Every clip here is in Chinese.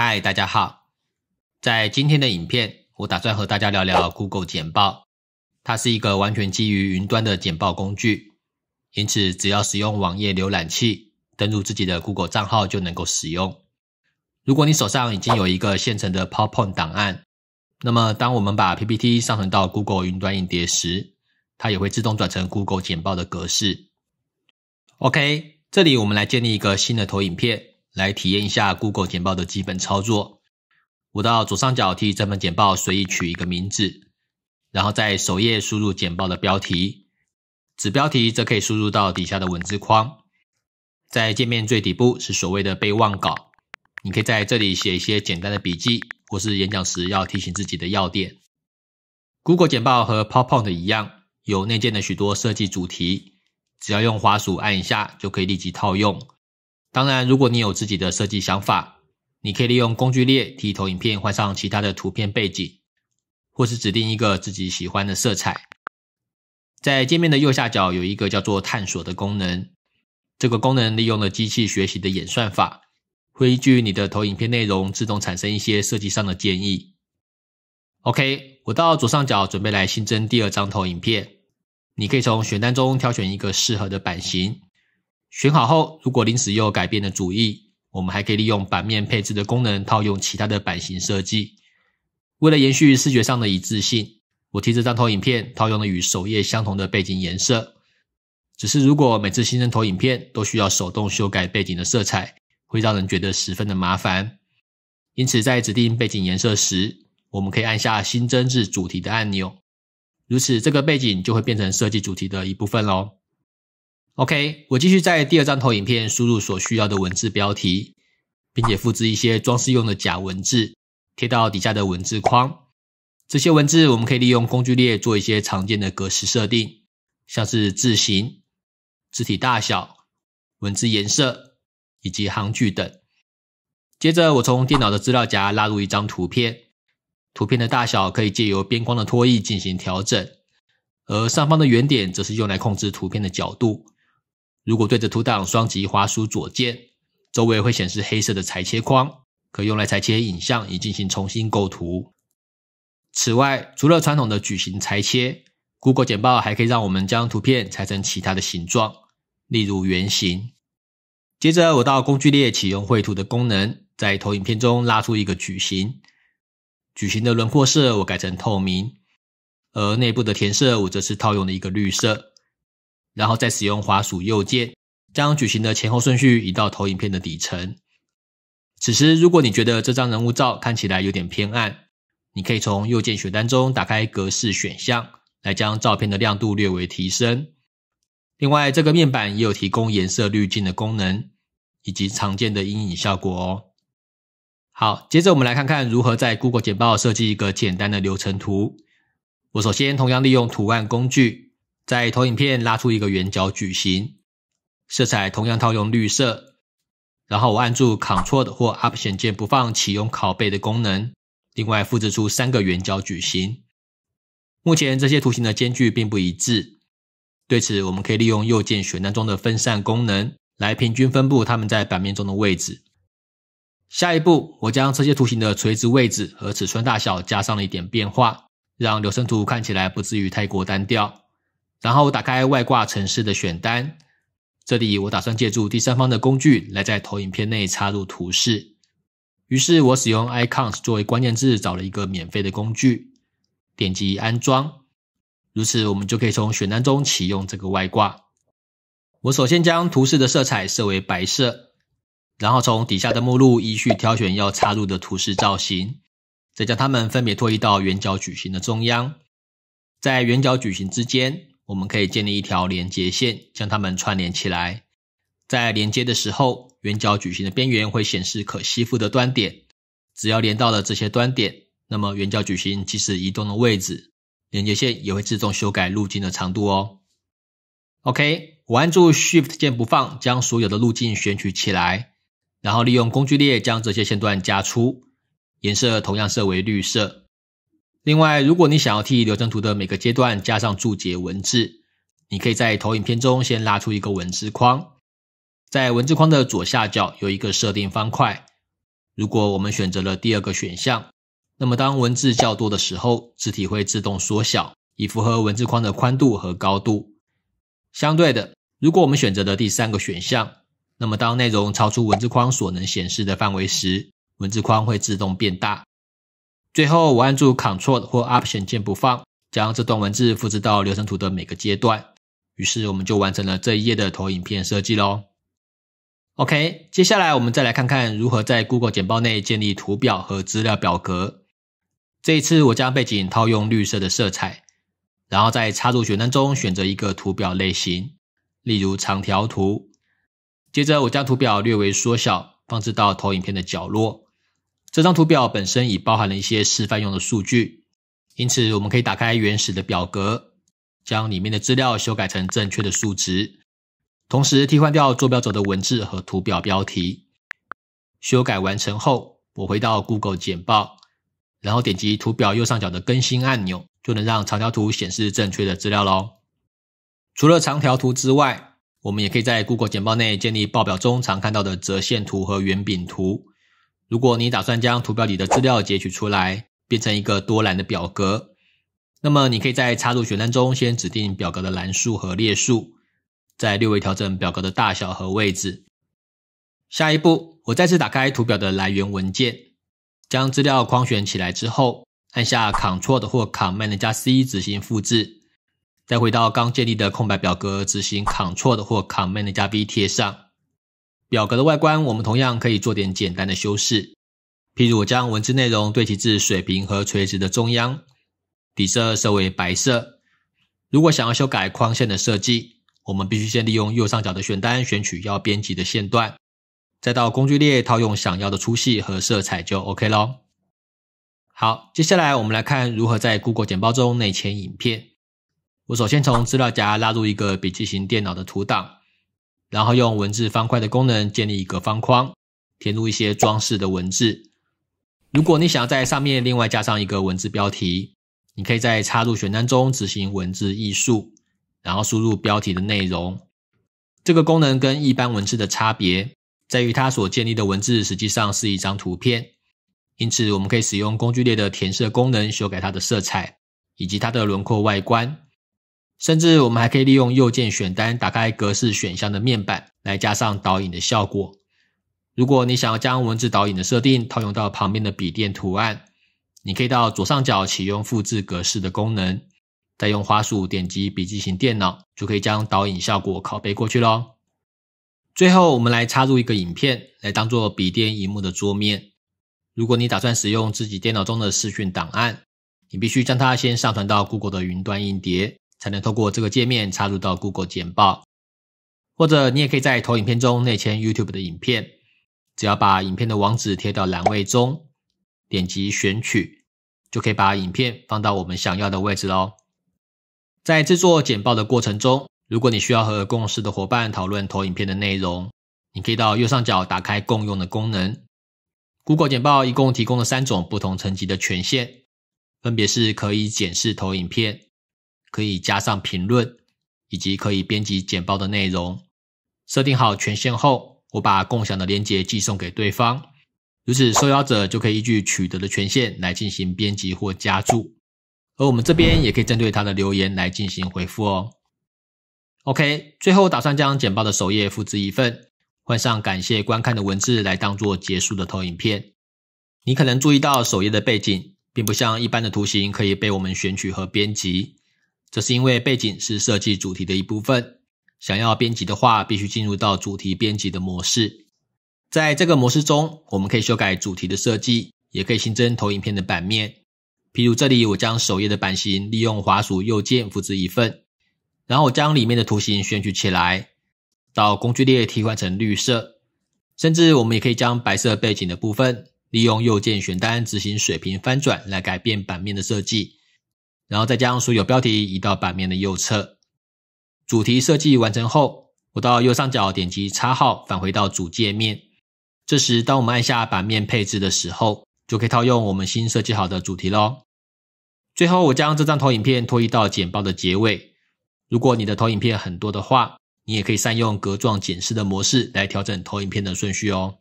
嗨，大家好。在今天的影片，我打算和大家聊聊 Google 简报。它是一个完全基于云端的简报工具，因此只要使用网页浏览器登录自己的 Google 账号就能够使用。如果你手上已经有一个现成的 PowerPoint 档案，那么当我们把 PPT 上传到 Google 云端硬碟时，它也会自动转成 Google 简报的格式。OK，这里我们来建立一个新的投影片。来体验一下 Google 简报的基本操作。我到左上角替这份简报随意取一个名字，然后在首页输入简报的标题。子标题则可以输入到底下的文字框。在界面最底部是所谓的备忘稿，你可以在这里写一些简单的笔记，或是演讲时要提醒自己的要点。Google 简报和 PowerPoint 一样，有内建的许多设计主题，只要用滑鼠按一下，就可以立即套用。当然，如果你有自己的设计想法，你可以利用工具列替投影片换上其他的图片背景，或是指定一个自己喜欢的色彩。在界面的右下角有一个叫做“探索”的功能，这个功能利用了机器学习的演算法，会依据你的投影片内容自动产生一些设计上的建议。OK，我到左上角准备来新增第二张投影片，你可以从选单中挑选一个适合的版型。选好后，如果临时又改变了主意，我们还可以利用版面配置的功能套用其他的版型设计。为了延续视觉上的一致性，我替这张投影片套用了与首页相同的背景颜色。只是如果每次新增投影片都需要手动修改背景的色彩，会让人觉得十分的麻烦。因此，在指定背景颜色时，我们可以按下新增至主题的按钮，如此这个背景就会变成设计主题的一部分喽。OK，我继续在第二张投影片输入所需要的文字标题，并且复制一些装饰用的假文字贴到底下的文字框。这些文字我们可以利用工具列做一些常见的格式设定，像是字形、字体大小、文字颜色以及行距等。接着，我从电脑的资料夹拉入一张图片，图片的大小可以借由边框的拖曳进行调整，而上方的圆点则是用来控制图片的角度。如果对着图档双击滑鼠左键，周围会显示黑色的裁切框，可用来裁切影像以进行重新构图。此外，除了传统的矩形裁切，Google 剪报还可以让我们将图片裁成其他的形状，例如圆形。接着，我到工具列启用绘图的功能，在投影片中拉出一个矩形，矩形的轮廓色我改成透明，而内部的填色我则是套用了一个绿色。然后再使用滑鼠右键，将矩形的前后顺序移到投影片的底层。此时，如果你觉得这张人物照看起来有点偏暗，你可以从右键选单中打开格式选项，来将照片的亮度略微提升。另外，这个面板也有提供颜色滤镜的功能，以及常见的阴影效果哦。好，接着我们来看看如何在 Google 简报设计一个简单的流程图。我首先同样利用图案工具。在投影片拉出一个圆角矩形，色彩同样套用绿色。然后我按住 Ctrl 或 Option 键不放，启用拷贝的功能。另外复制出三个圆角矩形。目前这些图形的间距并不一致，对此我们可以利用右键选单中的分散功能来平均分布它们在版面中的位置。下一步，我将这些图形的垂直位置和尺寸大小加上了一点变化，让流程图看起来不至于太过单调。然后打开外挂城市的选单，这里我打算借助第三方的工具来在投影片内插入图示。于是我使用 Icons 作为关键字找了一个免费的工具，点击安装。如此，我们就可以从选单中启用这个外挂。我首先将图示的色彩设为白色，然后从底下的目录依序挑选要插入的图示造型，再将它们分别拖移到圆角矩形的中央，在圆角矩形之间。我们可以建立一条连接线，将它们串联起来。在连接的时候，圆角矩形的边缘会显示可吸附的端点。只要连到了这些端点，那么圆角矩形即使移动了位置，连接线也会自动修改路径的长度哦。OK，我按住 Shift 键不放，将所有的路径选取起来，然后利用工具列将这些线段加粗，颜色同样设为绿色。另外，如果你想要替流程图的每个阶段加上注解文字，你可以在投影片中先拉出一个文字框，在文字框的左下角有一个设定方块。如果我们选择了第二个选项，那么当文字较多的时候，字体会自动缩小，以符合文字框的宽度和高度。相对的，如果我们选择的第三个选项，那么当内容超出文字框所能显示的范围时，文字框会自动变大。最后，我按住 c t r l 或 Option 键不放，将这段文字复制到流程图的每个阶段。于是，我们就完成了这一页的投影片设计喽。OK，接下来我们再来看看如何在 Google 简报内建立图表和资料表格。这一次，我将背景套用绿色的色彩，然后在插入选单中选择一个图表类型，例如长条图。接着，我将图表略微缩小，放置到投影片的角落。这张图表本身已包含了一些示范用的数据，因此我们可以打开原始的表格，将里面的资料修改成正确的数值，同时替换掉坐标轴的文字和图表标题。修改完成后，我回到 Google 简报，然后点击图表右上角的更新按钮，就能让长条图显示正确的资料喽。除了长条图之外，我们也可以在 Google 简报内建立报表中常看到的折线图和圆饼图。如果你打算将图表里的资料截取出来，变成一个多栏的表格，那么你可以在插入选单中先指定表格的栏数和列数，再略微调整表格的大小和位置。下一步，我再次打开图表的来源文件，将资料框选起来之后，按下 Ctrl 或 Cmd 加 C 执行复制，再回到刚建立的空白表格执行 Ctrl 或 Cmd 加 V 贴上。表格的外观，我们同样可以做点简单的修饰，譬如我将文字内容对齐至水平和垂直的中央，底色设为白色。如果想要修改框线的设计，我们必须先利用右上角的选单选取要编辑的线段，再到工具列套用想要的粗细和色彩就 OK 喽。好，接下来我们来看如何在 Google 简报中内嵌影片。我首先从资料夹拉入一个笔记型电脑的图档。然后用文字方块的功能建立一个方框，填入一些装饰的文字。如果你想要在上面另外加上一个文字标题，你可以在插入选单中执行文字艺术，然后输入标题的内容。这个功能跟一般文字的差别在于，它所建立的文字实际上是一张图片，因此我们可以使用工具列的填色功能修改它的色彩以及它的轮廓外观。甚至我们还可以利用右键选单打开格式选项的面板来加上导引的效果。如果你想要将文字导引的设定套用到旁边的笔电图案，你可以到左上角启用复制格式的功能，再用滑鼠点击笔记型电脑，就可以将导引效果拷贝过去喽。最后，我们来插入一个影片来当做笔电荧幕的桌面。如果你打算使用自己电脑中的视讯档案，你必须将它先上传到 Google 的云端硬碟，才能透过这个界面插入到 Google 简报，或者你也可以在投影片中内嵌 YouTube 的影片，只要把影片的网址贴到栏位中，点击选取，就可以把影片放到我们想要的位置喽。在制作简报的过程中，如果你需要和共事的伙伴讨论投影片的内容，你可以到右上角打开共用的功能。Google 简报一共提供了三种不同层级的权限，分别是可以检视投影片。可以加上评论，以及可以编辑简报的内容。设定好权限后，我把共享的链接寄送给对方，如此受邀者就可以依据取得的权限来进行编辑或加注，而我们这边也可以针对他的留言来进行回复哦。OK，最后打算将简报的首页复制一份，换上感谢观看的文字来当做结束的投影片。你可能注意到首页的背景，并不像一般的图形可以被我们选取和编辑。这是因为背景是设计主题的一部分，想要编辑的话，必须进入到主题编辑的模式。在这个模式中，我们可以修改主题的设计，也可以新增投影片的版面。譬如这里，我将首页的版型利用滑鼠右键复制一份，然后将里面的图形选取起来，到工具列替换成绿色。甚至我们也可以将白色背景的部分，利用右键选单执行水平翻转来改变版面的设计。然后再将所有标题移到版面的右侧。主题设计完成后，我到右上角点击叉号，返回到主界面。这时，当我们按下版面配置的时候，就可以套用我们新设计好的主题喽。最后，我将这张投影片拖移到简报的结尾。如果你的投影片很多的话，你也可以善用格状剪视的模式来调整投影片的顺序哦。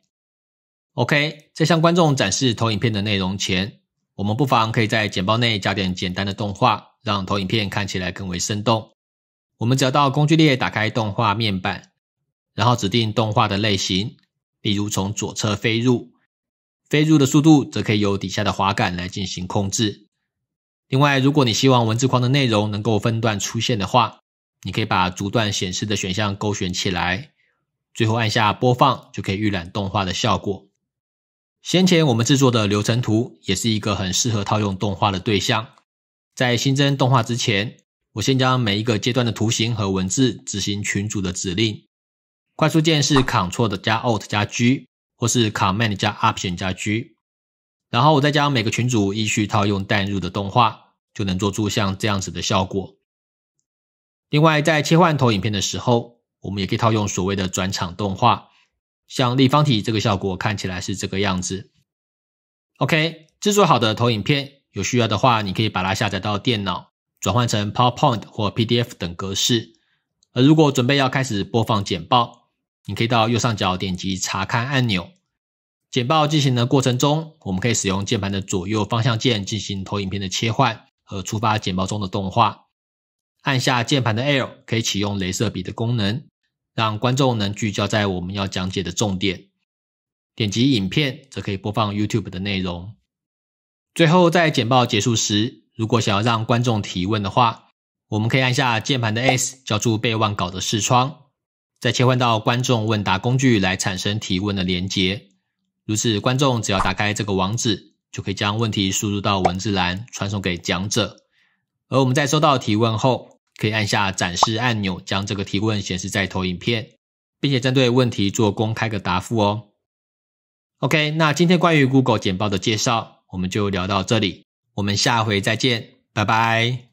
OK，在向观众展示投影片的内容前。我们不妨可以在简报内加点简单的动画，让投影片看起来更为生动。我们只要到工具列打开动画面板，然后指定动画的类型，例如从左侧飞入。飞入的速度则可以由底下的滑杆来进行控制。另外，如果你希望文字框的内容能够分段出现的话，你可以把逐段显示的选项勾选起来。最后按下播放就可以预览动画的效果。先前我们制作的流程图也是一个很适合套用动画的对象。在新增动画之前，我先将每一个阶段的图形和文字执行群组的指令，快速键是 Ctrl 加 Alt 加 G 或是 Cmd 加 Option 加 G。然后我再将每个群组依序套用淡入的动画，就能做出像这样子的效果。另外，在切换投影片的时候，我们也可以套用所谓的转场动画。像立方体这个效果看起来是这个样子。OK，制作好的投影片，有需要的话，你可以把它下载到电脑，转换成 PowerPoint 或 PDF 等格式。而如果准备要开始播放简报，你可以到右上角点击查看按钮。简报进行的过程中，我们可以使用键盘的左右方向键进行投影片的切换和触发简报中的动画。按下键盘的 L 可以启用镭射笔的功能。让观众能聚焦在我们要讲解的重点。点击影片，则可以播放 YouTube 的内容。最后，在简报结束时，如果想要让观众提问的话，我们可以按下键盘的 S，叫出备忘稿的视窗，再切换到观众问答工具来产生提问的连接。如此，观众只要打开这个网址，就可以将问题输入到文字栏，传送给讲者。而我们在收到提问后，可以按下展示按钮，将这个提问显示在投影片，并且针对问题做公开的答复哦。OK，那今天关于 Google 简报的介绍，我们就聊到这里，我们下回再见，拜拜。